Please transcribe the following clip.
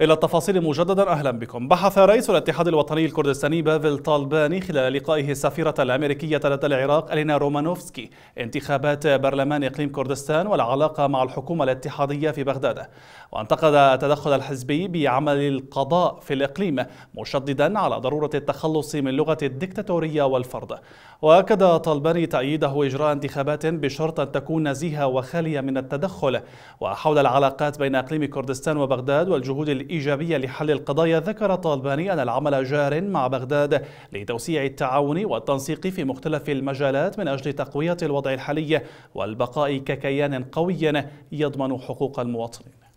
إلى التفاصيل مجددا أهلا بكم بحث رئيس الاتحاد الوطني الكردستاني بافل طالباني خلال لقائه السفيرة الأمريكية لدى العراق ألينا رومانوفسكي انتخابات برلمان إقليم كردستان والعلاقة مع الحكومة الاتحادية في بغداد وانتقد التدخل الحزبي بعمل القضاء في الإقليم مشددا على ضرورة التخلص من لغة الدكتاتورية والفرض وأكد طالباني تأييده إجراء انتخابات بشرط أن تكون نزيهة وخالية من التدخل وحول العلاقات بين إقليم كردستان وبغداد والجهود الإيجابية لحل القضايا ذكر طالباني أن العمل جار مع بغداد لتوسيع التعاون والتنسيق في مختلف المجالات من أجل تقوية الوضع الحالي والبقاء ككيان قوي يضمن حقوق المواطنين